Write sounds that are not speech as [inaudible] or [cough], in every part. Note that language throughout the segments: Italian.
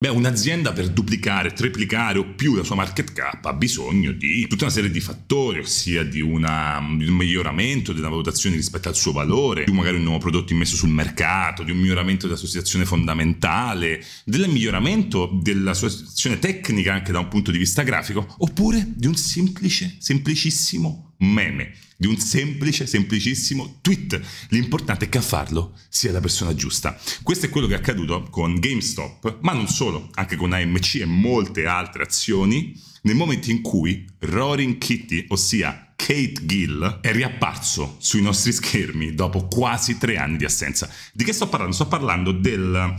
Beh, un'azienda per duplicare, triplicare o più la sua market cap ha bisogno di tutta una serie di fattori, ossia di, una, di un miglioramento della valutazione rispetto al suo valore, di un, magari un nuovo prodotto immesso sul mercato, di un miglioramento della situazione fondamentale, del miglioramento della sua situazione tecnica anche da un punto di vista grafico, oppure di un semplice, semplicissimo meme, di un semplice, semplicissimo tweet. L'importante è che a farlo sia la persona giusta. Questo è quello che è accaduto con GameStop, ma non solo, anche con AMC e molte altre azioni, nel momento in cui Roaring Kitty, ossia Kate Gill è riapparso sui nostri schermi dopo quasi tre anni di assenza. Di che sto parlando? Sto parlando del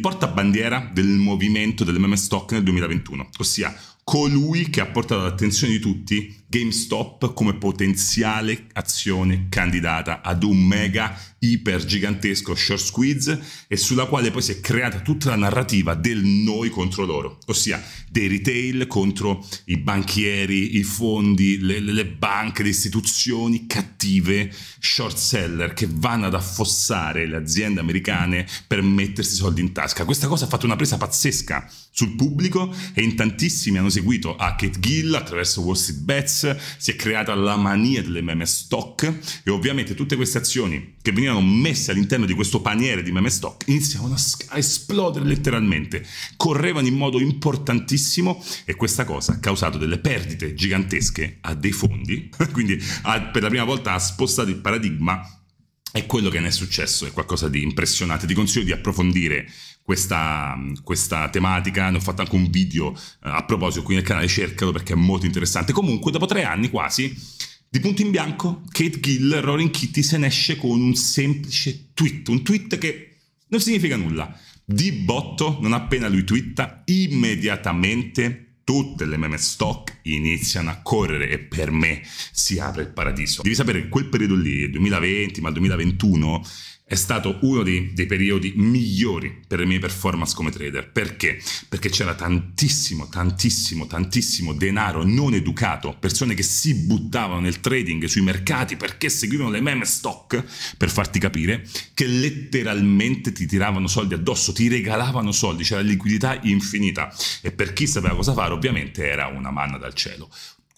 portabandiera del movimento delle meme stock nel 2021, ossia colui che ha portato l'attenzione di tutti GameStop come potenziale azione candidata ad un mega iper gigantesco short squeeze e sulla quale poi si è creata tutta la narrativa del noi contro loro, ossia dei retail contro i banchieri, i fondi, le, le banche, le istituzioni cattive, short seller che vanno ad affossare le aziende americane per mettersi soldi in tasca. Questa cosa ha fatto una presa pazzesca sul pubblico e in tantissimi hanno seguito a Kate Gill attraverso Wall Street Bets memes, si è creata la mania delle meme stock e ovviamente tutte queste azioni che venivano messe all'interno di questo paniere di meme stock iniziavano a, esplodere letteralmente, correvano in modo importantissimo e questa cosa ha causato delle perdite gigantesche a dei fondi, [laughs] quindi ha, per la prima volta ha spostato il paradigma e quello che ne è successo è qualcosa di impressionante. Ti consiglio di approfondire questa, questa, tematica, ne ho fatto anche un video eh, a proposito qui nel canale, cercalo perché è molto interessante. Comunque dopo tre anni quasi, di punto in bianco, Kate Gill, Roaring Kitty, se ne esce con un semplice tweet, un tweet che non significa nulla. Di botto, non appena lui twitta, immediatamente tutte le meme stock iniziano a correre e per me si apre il paradiso. Devi sapere che quel periodo lì, 2020 ma 2021, è stato uno dei, dei, periodi migliori per le mie performance come trader. Perché? Perché c'era tantissimo, tantissimo, tantissimo denaro non educato, persone che si buttavano nel trading sui mercati perché seguivano le meme stock, per farti capire, che letteralmente ti tiravano soldi addosso, ti regalavano soldi, c'era liquidità infinita. E per chi sapeva cosa fare, ovviamente era una manna dal cielo.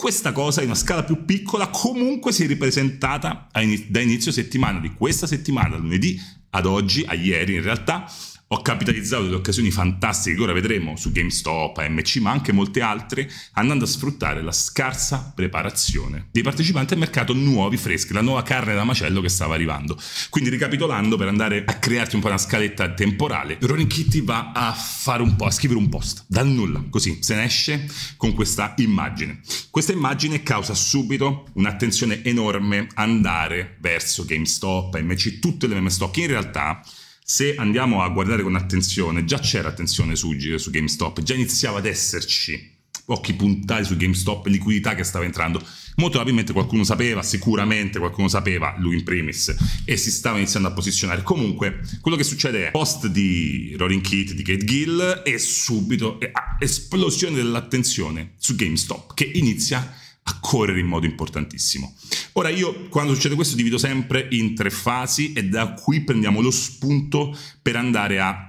Questa cosa in una scala più piccola comunque si è ripresentata da inizio settimana, di questa settimana, lunedì ad oggi, a ieri in realtà, ho capitalizzato delle occasioni fantastiche che ora vedremo su GameStop, AMC, ma anche molte altre, andando a sfruttare la scarsa preparazione dei partecipanti al mercato nuovi, freschi, la nuova carne da macello che stava arrivando. Quindi ricapitolando, per andare a crearti un po' una scaletta temporale, Ronin Kitty va a fare un po', a scrivere un post, dal nulla, così, se ne esce con questa immagine. Questa immagine causa subito un'attenzione enorme andare verso GameStop, AMC, tutte le meme stock. In realtà se andiamo a guardare con attenzione, già c'era attenzione su, su GameStop, già iniziava ad esserci occhi puntati su GameStop, liquidità che stava entrando. Molto probabilmente qualcuno sapeva, sicuramente qualcuno sapeva, lui in primis, e si stava iniziando a posizionare. Comunque, quello che succede è post di Roaring Kit, di Kate Gill, e subito e, ah, esplosione dell'attenzione su GameStop, che inizia a a correre in modo importantissimo. Ora io quando succede questo divido sempre in tre fasi e da qui prendiamo lo spunto per andare a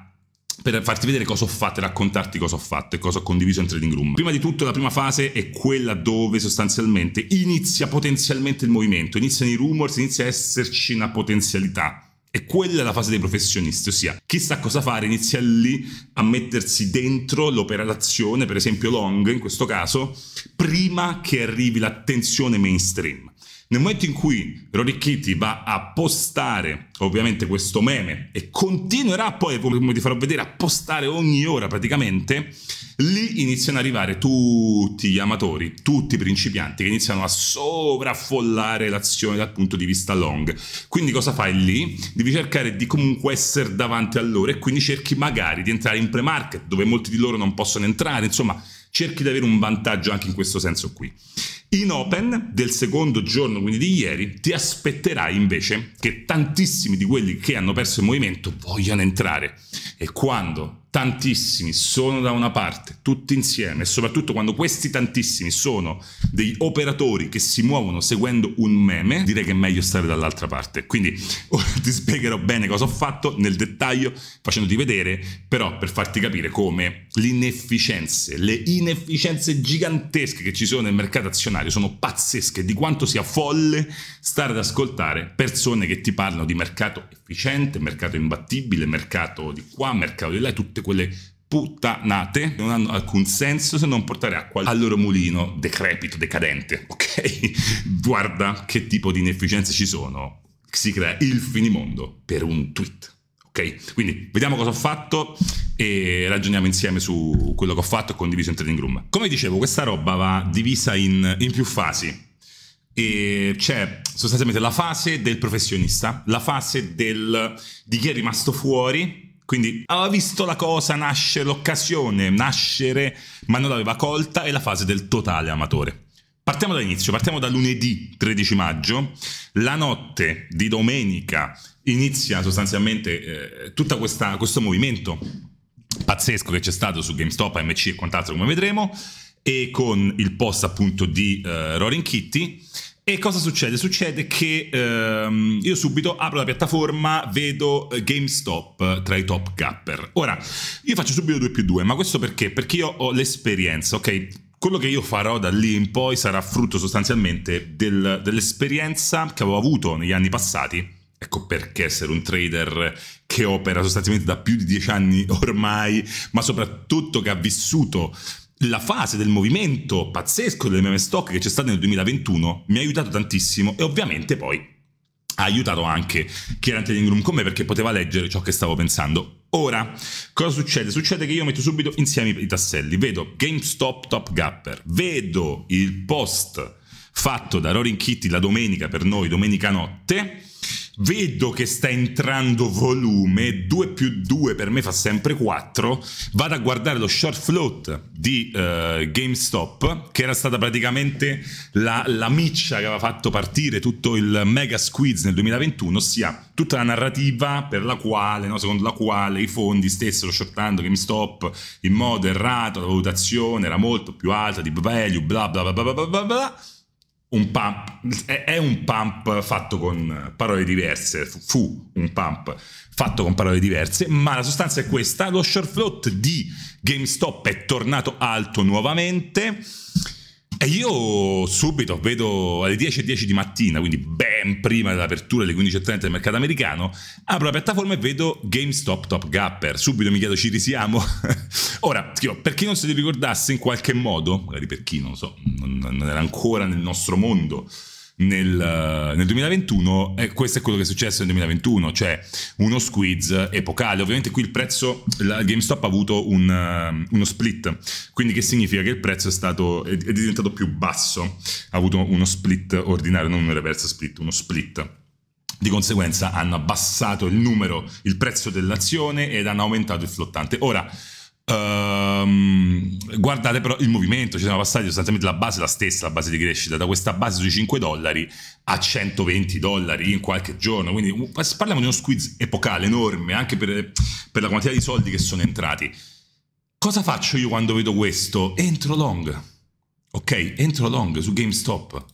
per farti vedere cosa ho fatto e raccontarti cosa ho fatto e cosa ho condiviso in Trading Room. Prima di tutto la prima fase è quella dove sostanzialmente inizia potenzialmente il movimento, iniziano i rumors, inizia a esserci una potenzialità. E quella è la fase dei professionisti, ossia chi sa cosa fare inizia lì a mettersi dentro l'operazione, per esempio long in questo caso, prima che arrivi l'attenzione mainstream. Nel momento in cui Rorikiti va a postare ovviamente questo meme e continuerà poi, come ti farò vedere, a postare ogni ora praticamente, lì iniziano ad arrivare tutti gli amatori, tutti i principianti che iniziano a sovraffollare l'azione dal punto di vista long. Quindi cosa fai lì? Devi cercare di comunque essere davanti a loro e quindi cerchi magari di entrare in pre-market dove molti di loro non possono entrare, insomma cerchi di avere un vantaggio anche in questo senso qui. In Open del secondo giorno, quindi di ieri, ti aspetterai invece che tantissimi di quelli che hanno perso il movimento vogliano entrare. E quando tantissimi sono da una parte, tutti insieme, e soprattutto quando questi tantissimi sono degli operatori che si muovono seguendo un meme, direi che è meglio stare dall'altra parte. Quindi [laughs] ora ti spiegherò bene cosa ho fatto nel dettaglio, facendoti vedere, però per farti capire come le inefficienze, le inefficienze gigantesche che ci sono nel mercato azionario sono pazzesche, di quanto sia folle stare ad ascoltare persone che ti parlano di mercato efficiente, mercato imbattibile, mercato di qua, mercato di là, tutte quelle puttanate non hanno alcun senso se non portare acqua al loro mulino decrepito, decadente, [laughs] ok? Guarda che tipo di inefficienze ci sono. Si crea il finimondo per un tweet, ok? Quindi vediamo cosa ho fatto e ragioniamo insieme su quello che ho fatto e condiviso in trading room. Come dicevo, questa roba va divisa in, in più fasi e c'è sostanzialmente la fase del professionista, la fase del, di chi è rimasto fuori quindi aveva visto la cosa nascere, l'occasione nascere, ma non l'aveva colta, e la fase del totale amatore. Partiamo dall'inizio, partiamo da lunedì 13 maggio. La notte di domenica inizia sostanzialmente eh, tutto questo movimento pazzesco che c'è stato su GameStop, AMC e quant'altro, come vedremo, e con il post appunto di eh, Roaring Kitty e cosa succede? Succede che ehm, io subito apro la piattaforma, vedo eh, GameStop tra i top capper. Ora, io faccio subito 2 più 2, ma questo perché? Perché io ho l'esperienza, ok? Quello che io farò da lì in poi sarà frutto sostanzialmente del, dell'esperienza che avevo avuto negli anni passati. Ecco perché essere un trader che opera sostanzialmente da più di dieci anni ormai, ma soprattutto che ha vissuto la fase del movimento pazzesco delle meme stock che c'è stato nel 2021 mi ha aiutato tantissimo e ovviamente poi ha aiutato anche chi Kieran Telling Room con me perché poteva leggere ciò che stavo pensando. Ora, cosa succede? Succede che io metto subito insieme i tasselli, vedo GameStop Top Gapper, vedo il post fatto da Roaring Kitty la domenica per noi, domenica notte, vedo che sta entrando volume, 2 più 2 per me fa sempre 4, vado a guardare lo short float di uh, GameStop, che era stata praticamente la, la miccia che aveva fatto partire tutto il mega squeeze nel 2021, ossia tutta la narrativa per la quale, no, secondo la quale i fondi stessero shortando GameStop in modo errato, la valutazione era molto più alta di value, bla bla bla bla bla bla bla un pump, è un pump fatto con parole diverse, fu un pump fatto con parole diverse, ma la sostanza è questa, lo short float di GameStop è tornato alto nuovamente, e io subito vedo alle 10.10 10 di mattina, quindi ben prima dell'apertura alle 15.30 del mercato americano, apro la piattaforma e vedo GameStop Top Gapper. Subito mi chiedo ci risiamo. [laughs] Ora, per chi non se li ricordasse in qualche modo, magari per chi non lo so, non era ancora nel nostro mondo, nel, eh, nel 2021 e eh, questo è quello che è successo nel 2021, cioè uno squeeze epocale. Ovviamente qui il prezzo, la GameStop ha avuto un, eh, uno split, quindi che significa che il prezzo è, stato, è diventato più basso, ha avuto uno split ordinario, non un reverse split, uno split. Di conseguenza hanno abbassato il numero, il prezzo dell'azione ed hanno aumentato il flottante. Ora, Um, guardate però il movimento, ci siamo passati sostanzialmente la base è la stessa, la base di crescita, da questa base sui 5 dollari a 120 dollari in qualche giorno, quindi parliamo di uno squeeze epocale enorme anche per, per la quantità di soldi che sono entrati. Cosa faccio io quando vedo questo? Entro long, ok? Entro long su GameStop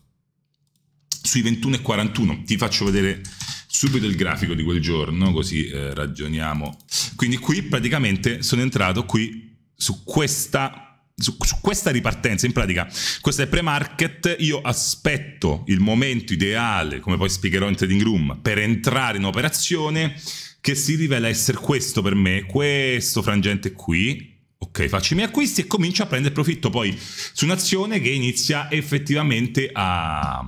sui 21,41, ti faccio vedere subito il grafico di quel giorno, così eh, ragioniamo quindi qui praticamente sono entrato qui su questa su, questa ripartenza, in pratica, questo è pre-market, io aspetto il momento ideale, come poi spiegherò in trading room, per entrare in operazione che si rivela essere questo per me, questo frangente qui. Ok, faccio i miei acquisti e comincio a prendere profitto poi su un'azione che inizia effettivamente a,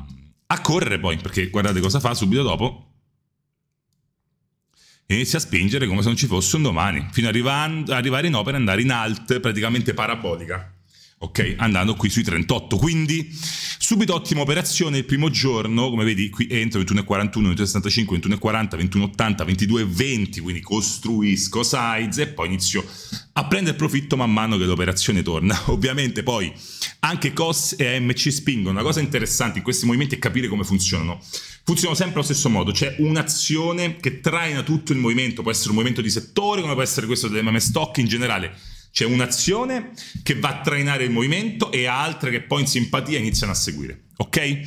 a correre poi, perché guardate cosa fa subito dopo e inizia a spingere come se non ci fosse un domani, fino ad arrivare in opera e andare in alt praticamente parabolica. Ok, andando qui sui 38, quindi subito ottima operazione il primo giorno, come vedi qui entro 21,41, 21,65, 21,40, 21,80, 22,20, quindi costruisco size e poi inizio a prendere profitto man mano che l'operazione torna. [laughs] Ovviamente poi anche COS e AMC spingono, una cosa interessante in questi movimenti è capire come funzionano. Funzionano sempre allo stesso modo, c'è un'azione che traina tutto il movimento, può essere un movimento di settore, come può essere questo delle dell'MM stock in generale c'è un'azione che va a trainare il movimento e altre che poi in simpatia iniziano a seguire, ok?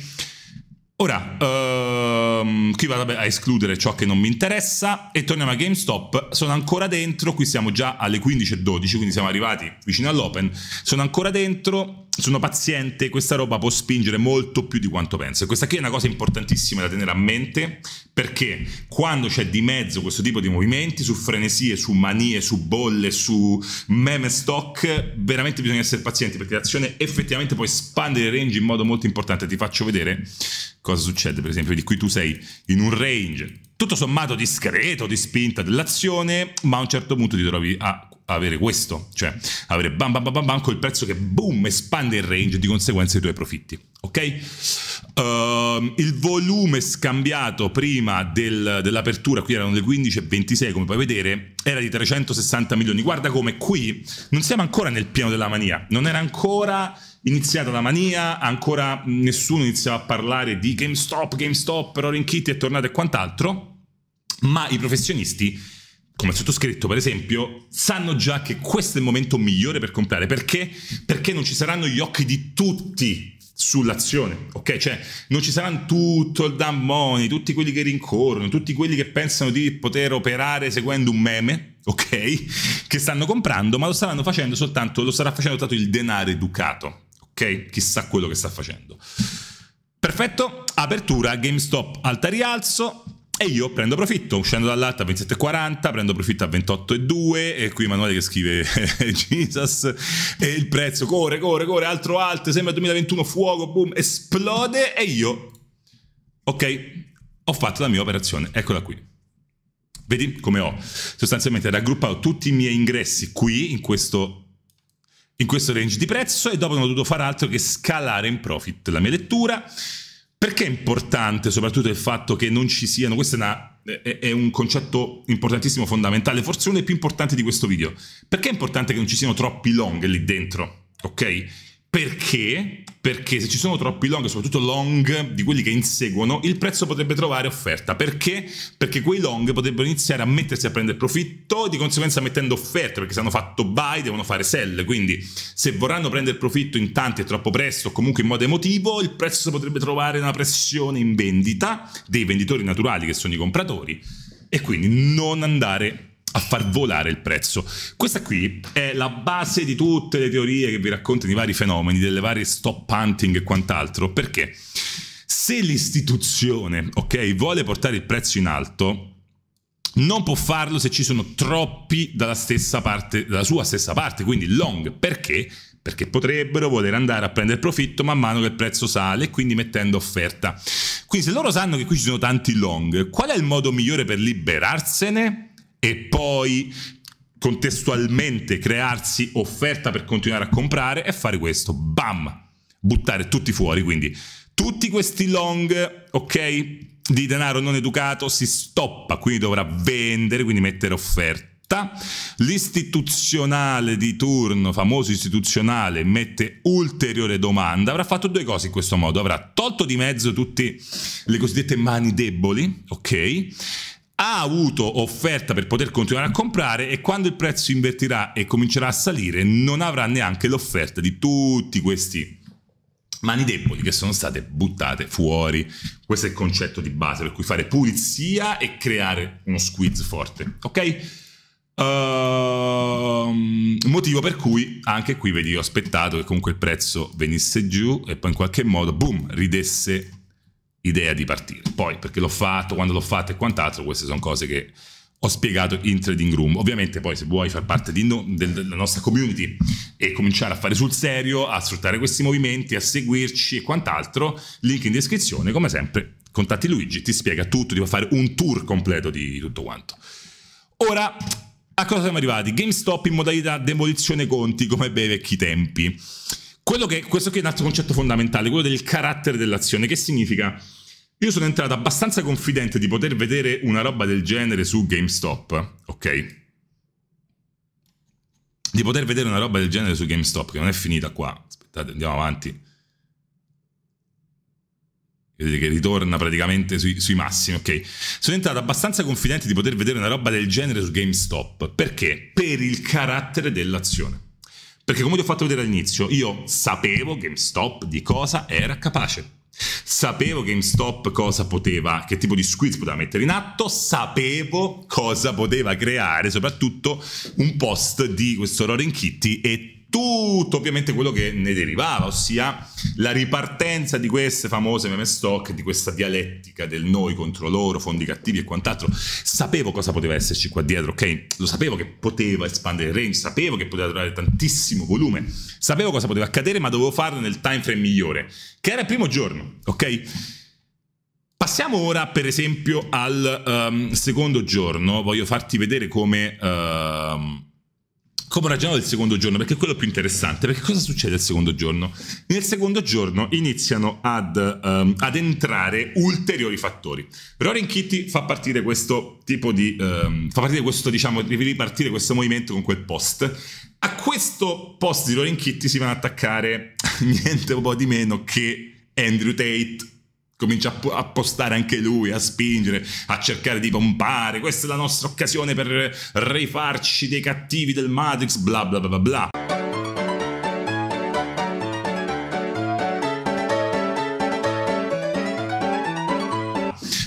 Ora, ehm, qui vado a escludere ciò che non mi interessa e torniamo a GameStop. Sono ancora dentro, qui siamo già alle 15.12, quindi siamo arrivati vicino all'open. Sono ancora dentro, sono paziente, questa roba può spingere molto più di quanto penso. E questa qui è una cosa importantissima da tenere a mente, perché quando c'è di mezzo questo tipo di movimenti, su frenesie, su manie, su bolle, su meme stock, veramente bisogna essere pazienti, perché l'azione effettivamente può espandere il range in modo molto importante. Ti faccio vedere cosa succede, per esempio, di qui tu sei in un range tutto sommato discreto, di spinta dell'azione, ma a un certo punto ti trovi a avere questo, cioè avere bam bam bam bam, bam col prezzo che boom espande il range di conseguenza i tuoi profitti, ok? Uh, il volume scambiato prima del, dell'apertura, qui erano le 15 e 26 come puoi vedere, era di 360 milioni, guarda come qui non siamo ancora nel piano della mania, non era ancora iniziata la mania, ancora nessuno iniziava a parlare di GameStop, GameStop, Roaring Kitty è tornato e quant'altro, ma i professionisti come il sottoscritto per esempio, sanno già che questo è il momento migliore per comprare. Perché? Perché non ci saranno gli occhi di tutti sull'azione, ok? Cioè non ci saranno tutto il dumb money, tutti quelli che rincorrono, tutti quelli che pensano di poter operare seguendo un meme, ok? Che stanno comprando, ma lo staranno facendo soltanto, lo starà facendo soltanto il denaro educato, ok? Chissà quello che sta facendo. Perfetto, apertura GameStop alta rialzo, e io prendo profitto, uscendo dall'alta a 27,40, prendo profitto a 28,2 e qui Emanuele che scrive [laughs] Jesus e il prezzo corre, corre, corre, altro alte, sembra 2021, fuoco, boom, esplode e io, ok, ho fatto la mia operazione, eccola qui. Vedi come ho sostanzialmente raggruppato tutti i miei ingressi qui in questo in questo range di prezzo e dopo non ho dovuto fare altro che scalare in profit la mia lettura perché è importante soprattutto il fatto che non ci siano, questo è, una, è, è un concetto importantissimo, fondamentale, forse uno dei più importanti di questo video. Perché è importante che non ci siano troppi long lì dentro, ok? Perché? Perché se ci sono troppi long, soprattutto long di quelli che inseguono, il prezzo potrebbe trovare offerta. Perché? Perché quei long potrebbero iniziare a mettersi a prendere profitto, di conseguenza mettendo offerte, perché se hanno fatto buy devono fare sell. Quindi se vorranno prendere profitto in tanti e troppo presto, comunque in modo emotivo, il prezzo potrebbe trovare una pressione in vendita dei venditori naturali che sono i compratori e quindi non andare a far volare il prezzo. Questa qui è la base di tutte le teorie che vi raccontano i vari fenomeni, delle varie stop hunting e quant'altro, perché se l'istituzione, ok, vuole portare il prezzo in alto, non può farlo se ci sono troppi dalla, stessa parte, dalla sua stessa parte, quindi long, perché? Perché potrebbero voler andare a prendere profitto man mano che il prezzo sale, quindi mettendo offerta. Quindi se loro sanno che qui ci sono tanti long, qual è il modo migliore per liberarsene? e poi contestualmente crearsi offerta per continuare a comprare e fare questo, bam, buttare tutti fuori, quindi tutti questi long, ok, di denaro non educato si stoppa, quindi dovrà vendere, quindi mettere offerta l'istituzionale di turno, famoso istituzionale, mette ulteriore domanda, avrà fatto due cose in questo modo, avrà tolto di mezzo tutte le cosiddette mani deboli, ok? ha avuto offerta per poter continuare a comprare e quando il prezzo invertirà e comincerà a salire non avrà neanche l'offerta di tutti questi mani deboli che sono state buttate fuori. Questo è il concetto di base per cui fare pulizia e creare uno squeeze forte, ok? Uh, motivo per cui anche qui vedi ho aspettato che comunque il prezzo venisse giù e poi in qualche modo boom ridesse idea di partire. Poi, perché l'ho fatto, quando l'ho fatto e quant'altro, queste sono cose che ho spiegato in Trading Room. Ovviamente poi se vuoi far parte no, del, della nostra community e cominciare a fare sul serio, a sfruttare questi movimenti, a seguirci e quant'altro, link in descrizione, come sempre, contatti Luigi, ti spiega tutto, ti fa fare un tour completo di tutto quanto. Ora, a cosa siamo arrivati? GameStop in modalità demolizione conti come bei vecchi tempi quello che, questo qui è un altro concetto fondamentale, quello del carattere dell'azione. Che significa? Io sono entrato abbastanza confidente di poter vedere una roba del genere su GameStop, ok? Di poter vedere una roba del genere su GameStop, che non è finita qua. Aspettate, andiamo avanti. Vedete che ritorna praticamente sui, sui massimi, ok? Sono entrato abbastanza confidente di poter vedere una roba del genere su GameStop. Perché? Per il carattere dell'azione. Perché come vi ho fatto vedere all'inizio, io sapevo GameStop di cosa era capace. Sapevo GameStop cosa poteva, che tipo di squeeze poteva mettere in atto, sapevo cosa poteva creare, soprattutto un post di questo Roren Kitty e tutto ovviamente quello che ne derivava, ossia la ripartenza di queste famose meme stock, di questa dialettica del noi contro loro, fondi cattivi e quant'altro. Sapevo cosa poteva esserci qua dietro, ok? Lo sapevo che poteva espandere il range, sapevo che poteva trovare tantissimo volume, sapevo cosa poteva accadere, ma dovevo farlo nel time frame migliore, che era il primo giorno, ok? Passiamo ora per esempio al um, secondo giorno, voglio farti vedere come um, come ragionavo del secondo giorno, perché è quello più interessante, perché cosa succede il secondo giorno? Nel secondo giorno iniziano ad, um, ad entrare ulteriori fattori. Roaring Kitty fa partire questo tipo di, um, fa partire questo, diciamo, ripartire questo movimento con quel post. A questo post di Roaring Kitty si vanno ad attaccare [laughs] niente un po' di meno che Andrew Tate comincia a postare anche lui, a spingere, a cercare di pompare, questa è la nostra occasione per rifarci dei cattivi del Matrix, bla bla bla bla.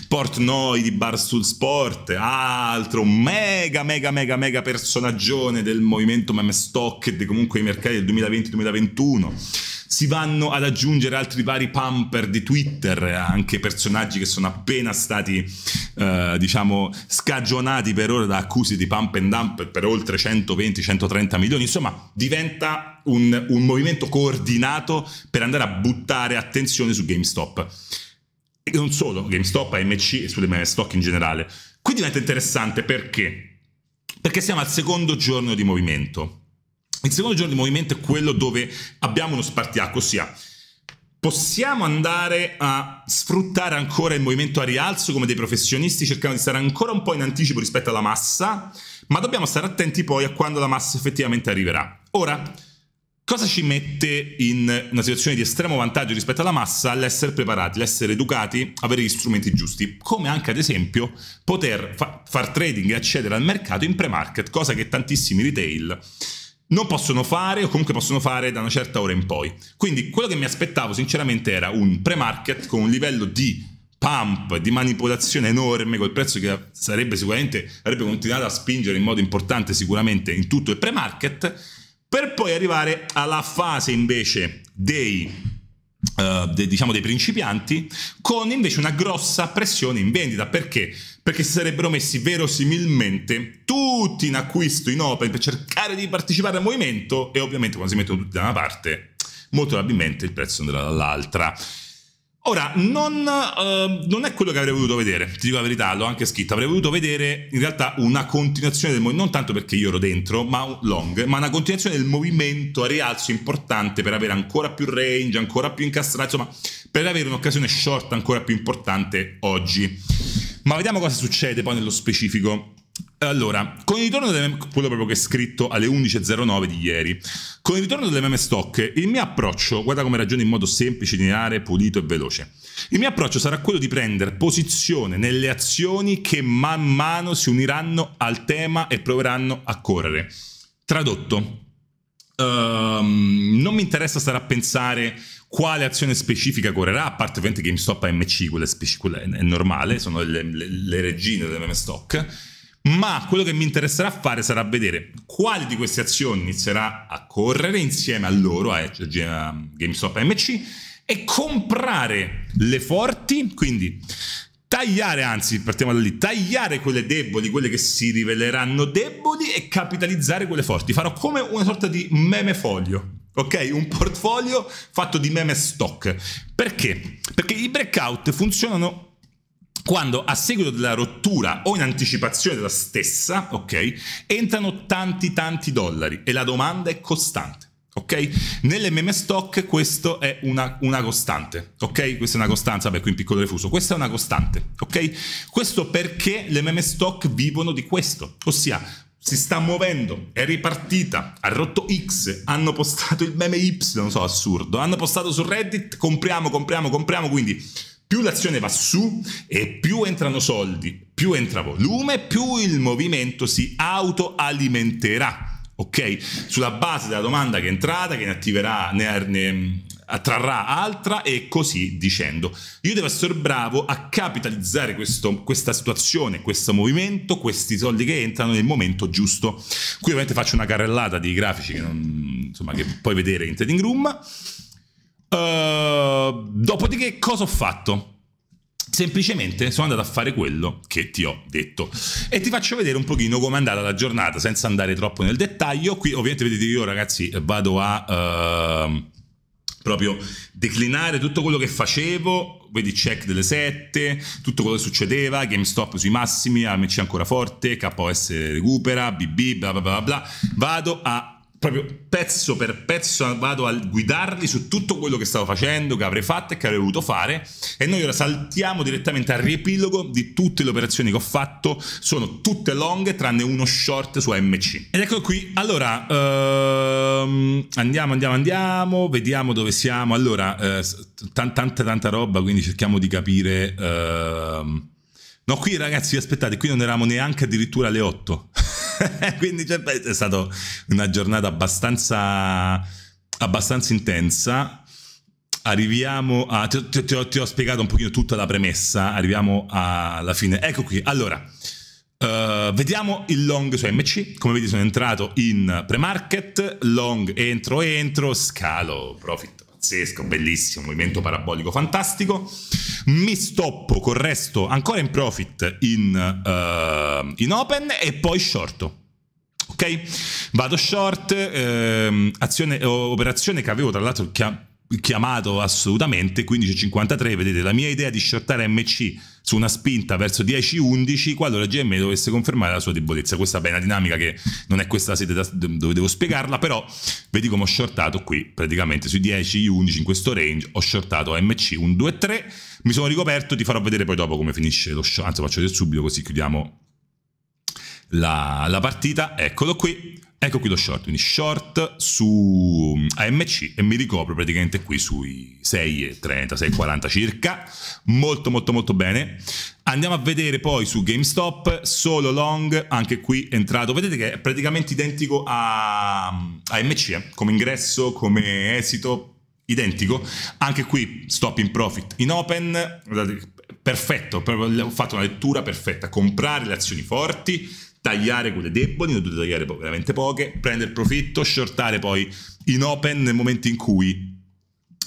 Portnoy di Bar sul Sport, altro mega mega mega mega personaggione del movimento meme stock e comunque i mercati del 2020-2021 si vanno ad aggiungere altri vari pumper di Twitter, anche personaggi che sono appena stati, eh, diciamo, scagionati per ora da accuse di pump and dump per oltre 120-130 milioni, insomma, diventa un, un movimento coordinato per andare a buttare attenzione su GameStop. E non solo, GameStop, AMC e sulle stock in generale. Qui diventa interessante perché? Perché siamo al secondo giorno di movimento. Il secondo giorno di movimento è quello dove abbiamo uno spartiacco, ossia possiamo andare a sfruttare ancora il movimento a rialzo come dei professionisti, cercando di stare ancora un po' in anticipo rispetto alla massa, ma dobbiamo stare attenti poi a quando la massa effettivamente arriverà. Ora, cosa ci mette in una situazione di estremo vantaggio rispetto alla massa? L'essere preparati, l'essere educati, avere gli strumenti giusti, come anche ad esempio poter fa far trading e accedere al mercato in pre-market, cosa che tantissimi retail non possono fare o comunque possono fare da una certa ora in poi. Quindi quello che mi aspettavo sinceramente era un pre-market con un livello di pump, di manipolazione enorme col prezzo che sarebbe sicuramente avrebbe continuato a spingere in modo importante sicuramente in tutto il pre-market per poi arrivare alla fase invece dei Uh, de, diciamo dei principianti, con invece una grossa pressione in vendita. Perché? perché si sarebbero messi verosimilmente tutti in acquisto in open per cercare di partecipare al movimento e ovviamente quando si mettono tutti da una parte, molto probabilmente il prezzo andrà dall'altra. Ora, non, uh, non, è quello che avrei voluto vedere, ti dico la verità, l'ho anche scritto, avrei voluto vedere in realtà una continuazione del movimento, non tanto perché io ero dentro, ma long, ma una continuazione del movimento a rialzo importante per avere ancora più range, ancora più incastrato, insomma, per avere un'occasione short ancora più importante oggi. Ma vediamo cosa succede poi nello specifico. Allora, con il ritorno delle meme, quello proprio che è scritto alle 11.09 di ieri, con il ritorno delle meme stock, il mio approccio, guarda come ragiona in modo semplice, lineare, pulito e veloce, il mio approccio sarà quello di prendere posizione nelle azioni che man mano si uniranno al tema e proveranno a correre. Tradotto, um, non mi interessa stare a pensare quale azione specifica correrà, a parte ovviamente GameStop AMC, quella, quella è, normale, sono le, le, le regine dell'MM Stock, ma quello che mi interesserà fare sarà vedere quale di queste azioni inizierà a correre insieme a loro, a, a GameStop AMC, e comprare le forti, quindi tagliare, anzi partiamo da lì, tagliare quelle deboli, quelle che si riveleranno deboli e capitalizzare quelle forti. Farò come una sorta di meme foglio ok? Un portfolio fatto di meme stock. Perché? Perché i breakout funzionano quando a seguito della rottura o in anticipazione della stessa, ok? Entrano tanti tanti dollari e la domanda è costante. Ok? Nelle meme stock questo è una, una costante, ok? Questa è una costanza, vabbè qui in piccolo refuso, questa è una costante, ok? Questo perché le meme stock vivono di questo, ossia si sta muovendo, è ripartita, ha rotto X, hanno postato il meme Y, non so, assurdo, hanno postato su Reddit, compriamo, compriamo, compriamo, quindi più l'azione va su e più entrano soldi, più entra volume, più il movimento si autoalimenterà. Ok? Sulla base della domanda che è entrata, che ne attiverà, ne, ne attrarrà altra e così dicendo. Io devo essere bravo a capitalizzare questo, questa situazione, questo movimento, questi soldi che entrano nel momento giusto. Qui ovviamente faccio una carrellata di grafici che, non, insomma, che puoi vedere in Trading Room. Uh, dopodiché cosa ho fatto? Semplicemente sono andato a fare quello che ti ho detto e ti faccio vedere un pochino come è andata la giornata senza andare troppo nel dettaglio. Qui ovviamente vedete io ragazzi vado a... Uh, proprio declinare tutto quello che facevo, vedi check delle 7, tutto quello che succedeva, GameStop sui massimi, AMC ancora forte, KOS recupera, BB, bla bla bla bla, vado a proprio pezzo per pezzo vado a guidarli su tutto quello che stavo facendo, che avrei fatto e che avrei voluto fare e noi ora saltiamo direttamente al riepilogo di tutte le operazioni che ho fatto, sono tutte long tranne uno short su AMC. Ed ecco qui, allora ehm, andiamo andiamo andiamo, vediamo dove siamo, allora eh, tanta tanta roba quindi cerchiamo di capire... Ehm... No, qui ragazzi, aspettate, qui non eravamo neanche addirittura alle 8. [laughs] [laughs] Quindi cioè, è stata una giornata abbastanza, abbastanza intensa. Arriviamo a... Ti, ti, ti, ho, ti, ho, spiegato un pochino tutta la premessa, arriviamo alla fine. Ecco qui, allora, uh, vediamo il long su MC. Come vedi sono entrato in pre-market, long, entro, entro, scalo, profit pazzesco, bellissimo, movimento parabolico fantastico. Mi stoppo col resto ancora in profit in, uh, in open e poi shorto. Ok, vado short, ehm, azione, operazione che avevo tra l'altro chiamato assolutamente 15.53 vedete la mia idea di shortare MC su una spinta verso 10.11 qualora GM dovesse confermare la sua debolezza questa è una dinamica che non è questa la sede da, dove devo spiegarla però vedi come ho shortato qui praticamente sui 10.11 in questo range ho shortato MC 1, 2, 3 mi sono ricoperto ti farò vedere poi dopo come finisce lo short anzi faccio vedere subito così chiudiamo la, la partita eccolo qui Ecco qui lo short, quindi short su AMC e mi ricopro praticamente qui sui 6,30, 6,40 circa, molto molto molto bene. Andiamo a vedere poi su GameStop, solo long, anche qui entrato, vedete che è praticamente identico a AMC, eh? come ingresso, come esito, identico. Anche qui stop in profit in open, guardate, perfetto, ho fatto una lettura perfetta, comprare le azioni forti, tagliare quelle deboli, ne ho dovete tagliare veramente poche, prendere profitto, shortare poi in open nel momento in cui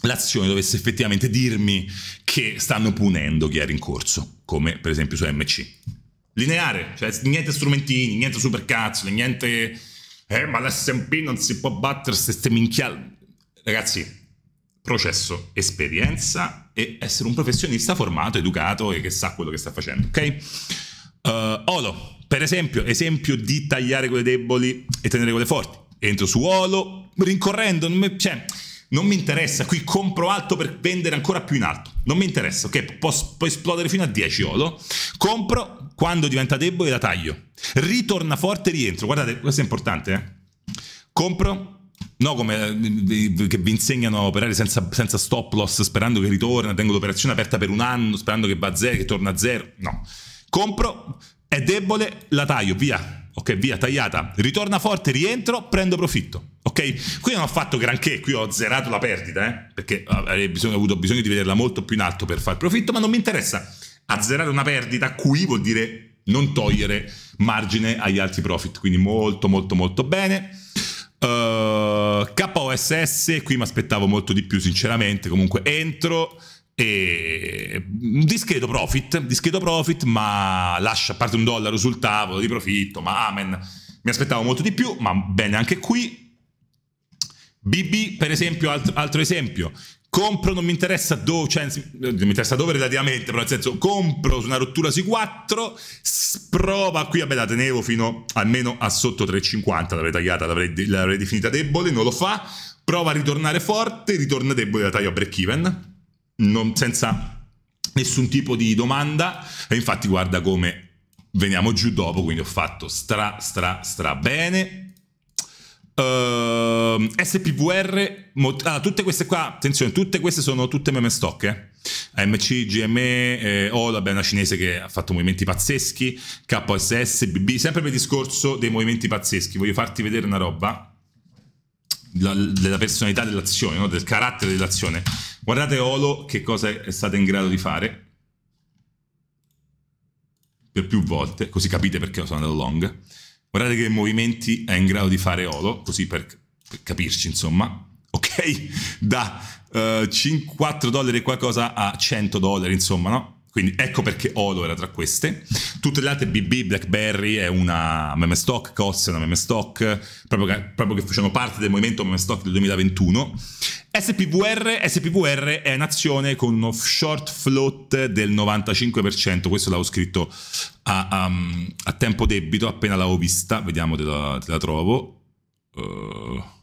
l'azione dovesse effettivamente dirmi che stanno punendo chi era in corso, come per esempio su MC. Lineare, cioè niente strumentini, niente supercazzole, niente... Eh, ma l'SMP non si può battere se ste minchia... Ragazzi, processo, esperienza e essere un professionista formato, educato e che sa quello che sta facendo, ok? Uh, Olo, per esempio, esempio di tagliare quelle deboli e tenere quelle forti. Entro su Olo, rincorrendo, non mi, cioè, non mi interessa, qui compro alto per vendere ancora più in alto. Non mi interessa, ok? Posso, può esplodere fino a 10 Olo. Compro, quando diventa debole la taglio. Ritorna forte, rientro. Guardate, questo è importante, eh? Compro, No, come eh, che vi insegnano a operare senza, senza, stop loss, sperando che ritorna, tengo l'operazione aperta per un anno, sperando che va a zero, che torna a zero. No compro, è debole, la taglio, via, ok, via, tagliata, ritorna forte, rientro, prendo profitto. Ok, qui non ho fatto granché, qui ho zerato la perdita, eh? perché avrei eh, eh, bisogno, avuto bisogno di vederla molto più in alto per fare profitto, ma non mi interessa. Azzerare una perdita qui vuol dire non togliere margine agli altri profit, quindi molto molto molto bene. Uh, eh, KOSS, qui mi aspettavo molto di più sinceramente, comunque entro, e mm, discreto profit, discreto profit, ma lascia a parte un dollaro sul tavolo di profitto, ma amen. Mi aspettavo molto di più, ma bene anche qui. BB, per esempio, alt altro esempio. Compro, non mi interessa dove, cioè, eh, non mi interessa dove relativamente, però nel senso, compro su una rottura sui 4, prova qui, vabbè la tenevo fino almeno a sotto 3,50, l'avrei tagliata, l'avrei definita debole, non lo fa, prova a ritornare forte, ritorna debole, la taglio a break even, non, senza nessun tipo di domanda e infatti guarda come veniamo giù dopo, quindi ho fatto stra stra stra bene. Uh, ehm, SPVR, ah, tutte queste qua, attenzione, tutte queste sono tutte meme stock, eh? MC, GME, eh, Ola, beh, una cinese che ha fatto movimenti pazzeschi, KSS, BB, sempre per il discorso dei movimenti pazzeschi, voglio farti vedere una roba la, della personalità dell'azione, no? del carattere dell'azione. Guardate Olo che cosa è, è stata in grado di fare per più volte, così capite perché sono andato long. Guardate che movimenti è in grado di fare Olo, così per, per capirci insomma. Ok? [laughs] Da uh, 5, 4 dollari e qualcosa a 100 dollari insomma, no? Quindi ecco perché Olo era tra queste. Tutte le altre BB, Blackberry è una meme stock, COS è una meme stock, proprio che, proprio che facevano parte del movimento meme stock del 2021. SPVR, SPVR è un'azione con uno short float del 95%, questo l'avevo scritto a, a, a, tempo debito appena l'avevo vista, vediamo se la, te la trovo. Uh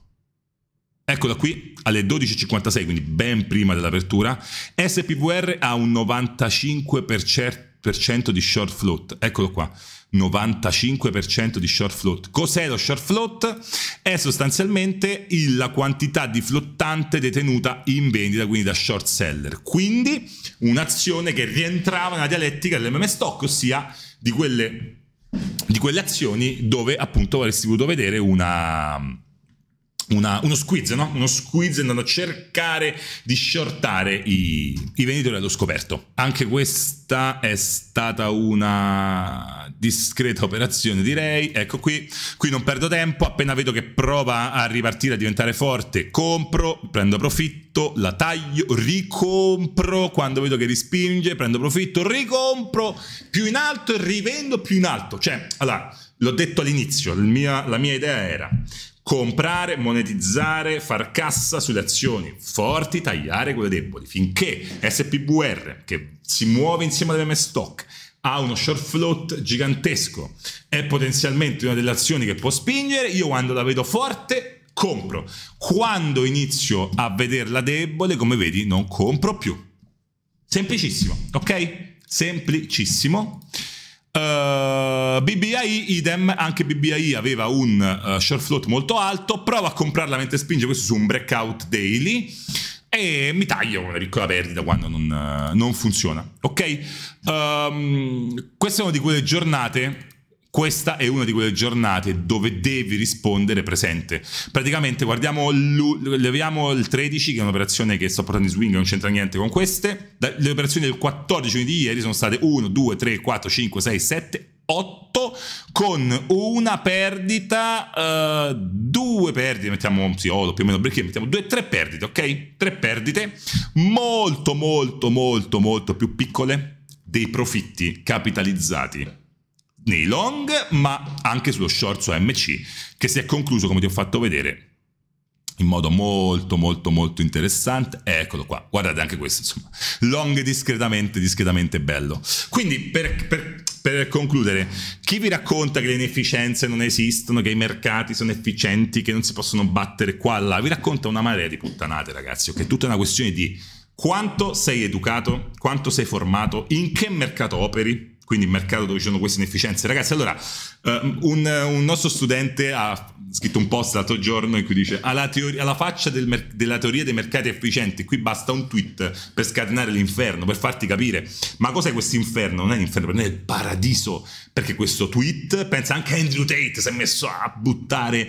Eccola qui alle 12.56, quindi ben prima dell'apertura. SPVR ha un 95% di short float. Eccolo qua. 95% di short float. Cos'è lo short float? È sostanzialmente la quantità di flottante detenuta in vendita, quindi da short seller. Quindi un'azione che rientrava nella dialettica dell'MM stock, ossia di quelle, di quelle azioni dove appunto avresti voluto vedere una una, uno squeeze, no? Uno squeeze andando a cercare di shortare i, i venditori allo scoperto. Anche questa è stata una discreta operazione, direi. Ecco qui, qui non perdo tempo, appena vedo che prova a ripartire, a diventare forte, compro, prendo profitto, la taglio, ricompro, quando vedo che rispinge, prendo profitto, ricompro più in alto e rivendo più in alto. Cioè, allora, l'ho detto all'inizio, la mia idea era comprare, monetizzare, far cassa sulle azioni forti, tagliare quelle deboli, finché SPVR, che si muove insieme all'M Stock, ha uno short float gigantesco, è potenzialmente una delle azioni che può spingere, io quando la vedo forte compro, quando inizio a vederla debole, come vedi, non compro più. Semplicissimo, ok? Semplicissimo. Uh, eh, BBI, idem, anche BBI aveva un uh, short float molto alto, prova a comprarla mentre spinge questo su un breakout daily e mi taglio una piccola perdita quando non, uh, non funziona. Ok? Um, questa è una di quelle giornate questa è una di quelle giornate dove devi rispondere presente. Praticamente guardiamo, leviamo il 13 che è un'operazione che sto portando in swing, non c'entra niente con queste. Le operazioni del 14 di ieri sono state 1, 2, 3, 4, 5, 6, 7, 8 con una perdita, uh, due perdite, mettiamo, sì, oro più o meno perché mettiamo due, tre perdite, ok? Tre perdite molto, molto, molto, molto più piccole dei profitti capitalizzati nei long, ma anche sullo short su MC, che si è concluso, come ti ho fatto vedere, in modo molto molto molto interessante eccolo qua guardate anche questo insomma long discretamente discretamente bello quindi per, per per concludere, chi vi racconta che le inefficienze non esistono, che i mercati sono efficienti, che non si possono battere qua e là, vi racconta una marea di puttanate, ragazzi, che è tutta una questione di quanto sei educato, quanto sei formato, in che mercato operi, quindi il mercato dove ci sono queste inefficienze. Ragazzi, allora, um, un, un, nostro studente ha scritto un post l'altro giorno in cui dice alla, teori- alla faccia del mer- della teoria dei mercati efficienti, qui basta un tweet per scatenare l'inferno, per farti capire. Ma cos'è questo inferno? Non è l'inferno, per noi è il paradiso, perché questo tweet, pensa anche Andrew Tate, si è messo a buttare, [laughs]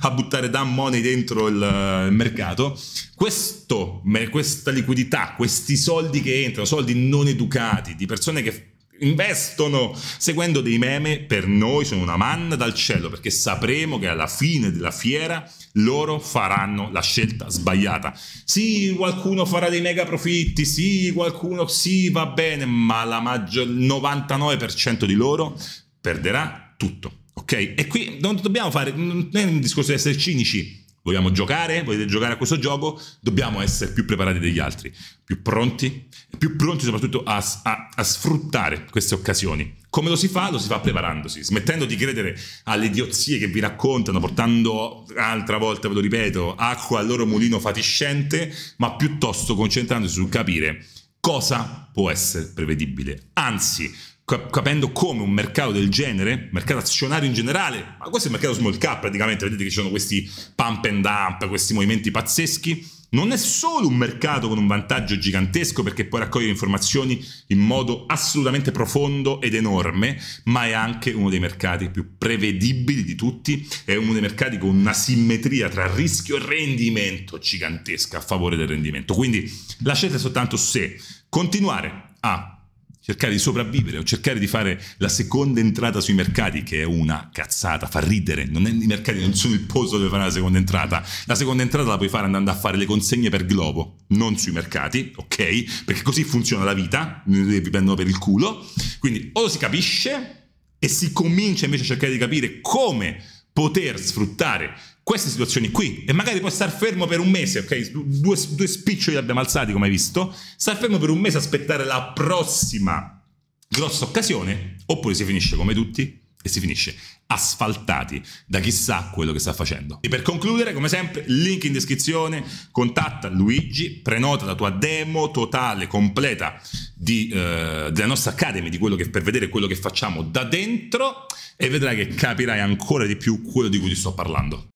a buttare Dan Money dentro il, il mercato. Questo, questa liquidità, questi soldi che entrano, soldi non educati, di persone che investono seguendo dei meme per noi sono una manna dal cielo perché sapremo che alla fine della fiera loro faranno la scelta sbagliata sì qualcuno farà dei mega profitti sì qualcuno sì va bene ma la maggior 99% di loro perderà tutto ok e qui non dobbiamo fare non è un discorso di essere cinici Vogliamo giocare? Volete giocare a questo gioco? Dobbiamo essere più preparati degli altri, più pronti, più pronti soprattutto a, a, a, sfruttare queste occasioni. Come lo si fa? Lo si fa preparandosi, smettendo di credere alle idiozie che vi raccontano, portando, altra volta ve lo ripeto, acqua al loro mulino fatiscente, ma piuttosto concentrandosi sul capire cosa può essere prevedibile. Anzi, capendo come un mercato del genere, mercato azionario in generale, ma questo è il mercato small cap praticamente, vedete che ci sono questi pump and dump, questi movimenti pazzeschi, non è solo un mercato con un vantaggio gigantesco perché può raccogliere informazioni in modo assolutamente profondo ed enorme, ma è anche uno dei mercati più prevedibili di tutti, è uno dei mercati con una simmetria tra rischio e rendimento gigantesca a favore del rendimento. Quindi la scelta è soltanto se continuare a cercare di sopravvivere o cercare di fare la seconda entrata sui mercati, che è una cazzata, fa ridere, non è, i mercati non sono il posto dove fare la seconda entrata, la seconda entrata la puoi fare andando a fare le consegne per globo, non sui mercati, ok? Perché così funziona la vita, eh, vi prendono per il culo, quindi o si capisce e si comincia invece a cercare di capire come poter sfruttare queste situazioni qui e magari poi star fermo per un mese, ok? Due, due spiccioli li abbiamo alzati come hai visto, star fermo per un mese aspettare la prossima grossa occasione oppure si finisce come tutti e si finisce asfaltati da chissà quello che sta facendo. E per concludere, come sempre, link in descrizione, contatta Luigi, prenota la tua demo totale, completa di, eh, della nostra Academy, di quello che, per vedere quello che facciamo da dentro e vedrai che capirai ancora di più quello di cui ti sto parlando.